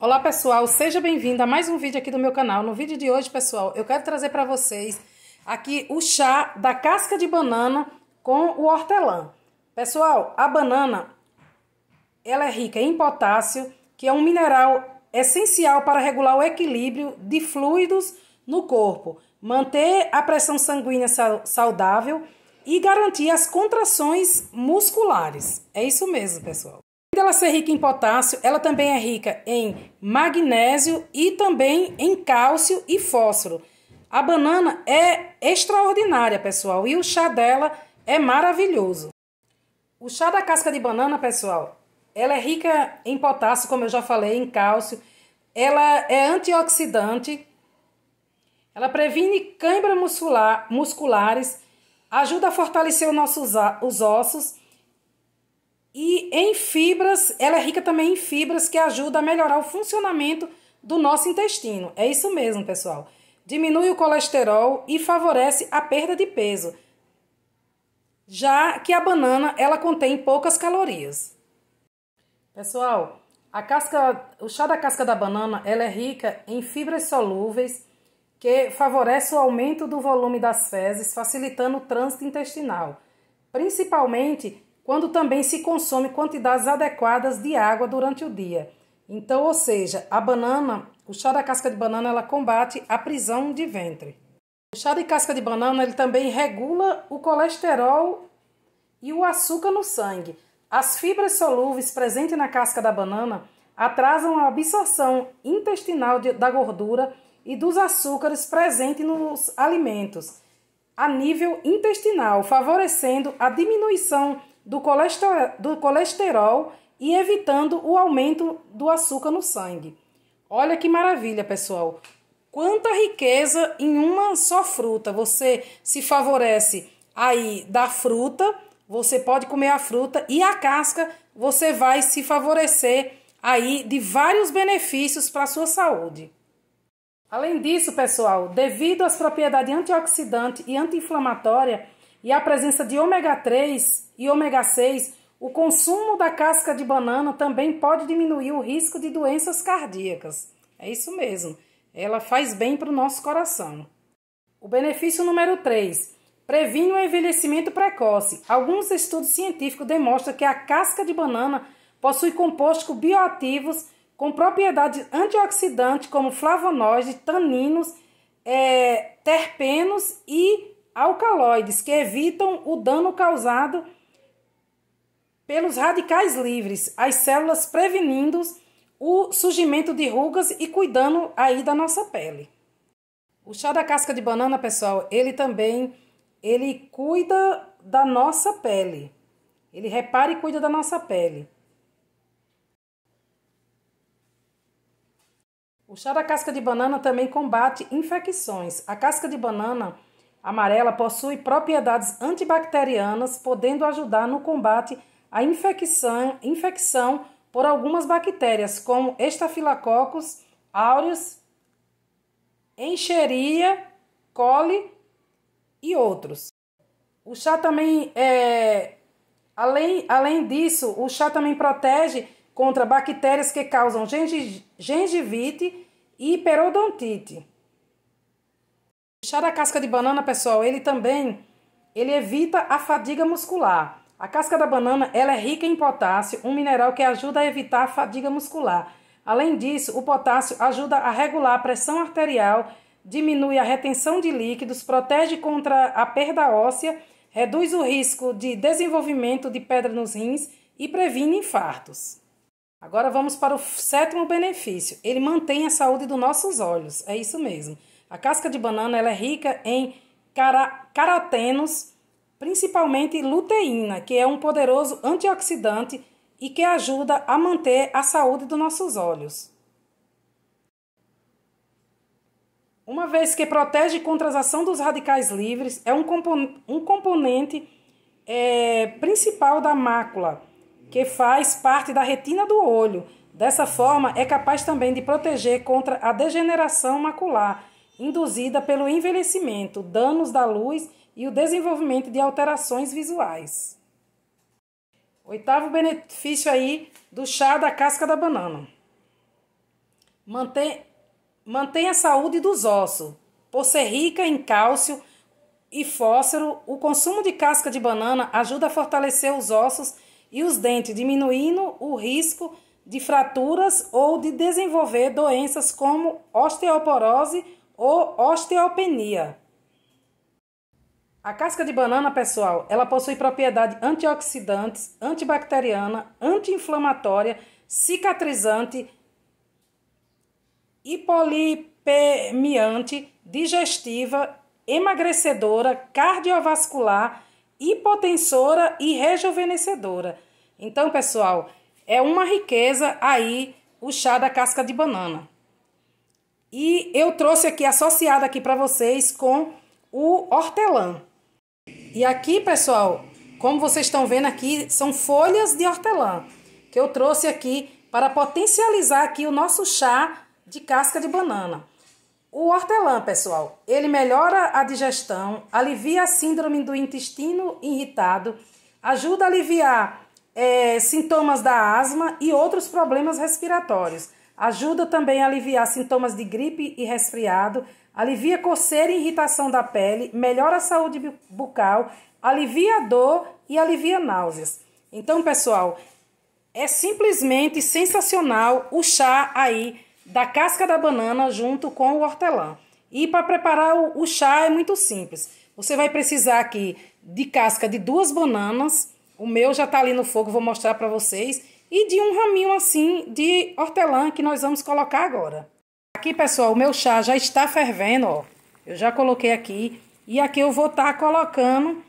Olá pessoal, seja bem-vindo a mais um vídeo aqui do meu canal. No vídeo de hoje, pessoal, eu quero trazer para vocês aqui o chá da casca de banana com o hortelã. Pessoal, a banana ela é rica em potássio, que é um mineral essencial para regular o equilíbrio de fluidos no corpo, manter a pressão sanguínea saudável e garantir as contrações musculares. É isso mesmo, pessoal dela ser rica em potássio, ela também é rica em magnésio e também em cálcio e fósforo. A banana é extraordinária, pessoal, e o chá dela é maravilhoso. O chá da casca de banana, pessoal, ela é rica em potássio, como eu já falei, em cálcio. Ela é antioxidante. Ela previne cãibra muscular, musculares, ajuda a fortalecer nossos, os ossos e em fibras, ela é rica também em fibras que ajuda a melhorar o funcionamento do nosso intestino. É isso mesmo, pessoal. Diminui o colesterol e favorece a perda de peso. Já que a banana, ela contém poucas calorias. Pessoal, a casca, o chá da casca da banana, ela é rica em fibras solúveis que favorece o aumento do volume das fezes, facilitando o trânsito intestinal, principalmente quando também se consome quantidades adequadas de água durante o dia. Então, ou seja, a banana, o chá da casca de banana, ela combate a prisão de ventre. O chá de casca de banana, ele também regula o colesterol e o açúcar no sangue. As fibras solúveis presentes na casca da banana atrasam a absorção intestinal de, da gordura e dos açúcares presentes nos alimentos a nível intestinal, favorecendo a diminuição do colesterol, do colesterol e evitando o aumento do açúcar no sangue. Olha que maravilha, pessoal! Quanta riqueza em uma só fruta! Você se favorece aí da fruta, você pode comer a fruta e a casca, você vai se favorecer aí de vários benefícios para a sua saúde. Além disso, pessoal, devido às propriedades antioxidante e anti-inflamatória, e a presença de ômega 3 e ômega 6, o consumo da casca de banana também pode diminuir o risco de doenças cardíacas. É isso mesmo, ela faz bem para o nosso coração. O benefício número 3 previne o envelhecimento precoce. Alguns estudos científicos demonstram que a casca de banana possui compostos bioativos com propriedades antioxidantes como flavonoides, taninos, é, terpenos e alcaloides que evitam o dano causado pelos radicais livres às células, prevenindo o surgimento de rugas e cuidando aí da nossa pele. O chá da casca de banana, pessoal, ele também ele cuida da nossa pele. Ele repara e cuida da nossa pele. O chá da casca de banana também combate infecções. A casca de banana amarela possui propriedades antibacterianas, podendo ajudar no combate à infecção, infecção por algumas bactérias, como estafilococos, áureos, Encheria coli e outros. O chá também é, além, além disso, o chá também protege contra bactérias que causam gengivite e periodontite. Deixar a casca de banana, pessoal, ele também ele evita a fadiga muscular. A casca da banana ela é rica em potássio, um mineral que ajuda a evitar a fadiga muscular. Além disso, o potássio ajuda a regular a pressão arterial, diminui a retenção de líquidos, protege contra a perda óssea, reduz o risco de desenvolvimento de pedra nos rins e previne infartos. Agora vamos para o sétimo benefício. Ele mantém a saúde dos nossos olhos. É isso mesmo. A casca de banana ela é rica em cara, carotenos, principalmente luteína, que é um poderoso antioxidante e que ajuda a manter a saúde dos nossos olhos. Uma vez que protege contra a ação dos radicais livres, é um, compon um componente é, principal da mácula, que faz parte da retina do olho. Dessa forma, é capaz também de proteger contra a degeneração macular, induzida pelo envelhecimento, danos da luz e o desenvolvimento de alterações visuais. Oitavo benefício aí do chá da casca da banana. Mantém, mantém a saúde dos ossos. Por ser rica em cálcio e fósforo, o consumo de casca de banana ajuda a fortalecer os ossos e os dentes, diminuindo o risco de fraturas ou de desenvolver doenças como osteoporose ou osteopenia. A casca de banana, pessoal, ela possui propriedade antioxidantes, antibacteriana, anti-inflamatória, cicatrizante, hipolipemiante, digestiva, emagrecedora, cardiovascular, hipotensora e rejuvenescedora. Então, pessoal, é uma riqueza aí o chá da casca de banana. E eu trouxe aqui associado aqui para vocês com o hortelã. E aqui, pessoal, como vocês estão vendo aqui, são folhas de hortelã que eu trouxe aqui para potencializar aqui o nosso chá de casca de banana. O hortelã, pessoal, ele melhora a digestão, alivia a síndrome do intestino irritado, ajuda a aliviar é, sintomas da asma e outros problemas respiratórios. Ajuda também a aliviar sintomas de gripe e resfriado, alivia coceira e irritação da pele, melhora a saúde bucal, alivia a dor e alivia náuseas. Então, pessoal, é simplesmente sensacional o chá aí da casca da banana junto com o hortelã. E para preparar o, o chá é muito simples. Você vai precisar aqui de casca de duas bananas. O meu já está ali no fogo, vou mostrar para vocês e de um raminho assim de hortelã que nós vamos colocar agora. Aqui, pessoal, o meu chá já está fervendo, ó. Eu já coloquei aqui e aqui eu vou estar tá colocando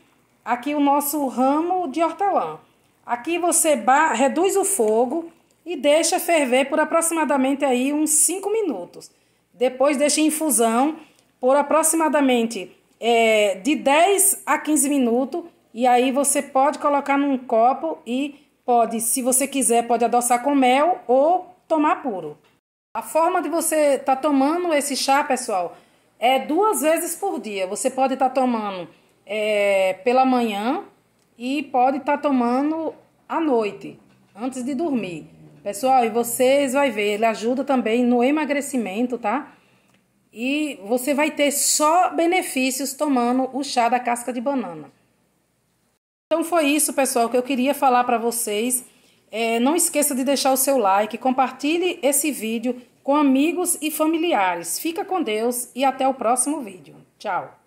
aqui o nosso ramo de hortelã. Aqui você reduz o fogo e deixa ferver por aproximadamente aí uns 5 minutos. Depois deixa em infusão por aproximadamente é, de 10 a 15 minutos e aí você pode colocar num copo e Pode, se você quiser, pode adoçar com mel ou tomar puro. A forma de você estar tá tomando esse chá, pessoal, é duas vezes por dia. Você pode estar tá tomando é, pela manhã e pode estar tá tomando à noite, antes de dormir. Pessoal, e vocês vai ver, ele ajuda também no emagrecimento, tá? E você vai ter só benefícios tomando o chá da casca de banana. Então foi isso, pessoal, que eu queria falar para vocês. É, não esqueça de deixar o seu like, compartilhe esse vídeo com amigos e familiares. Fica com Deus e até o próximo vídeo. Tchau!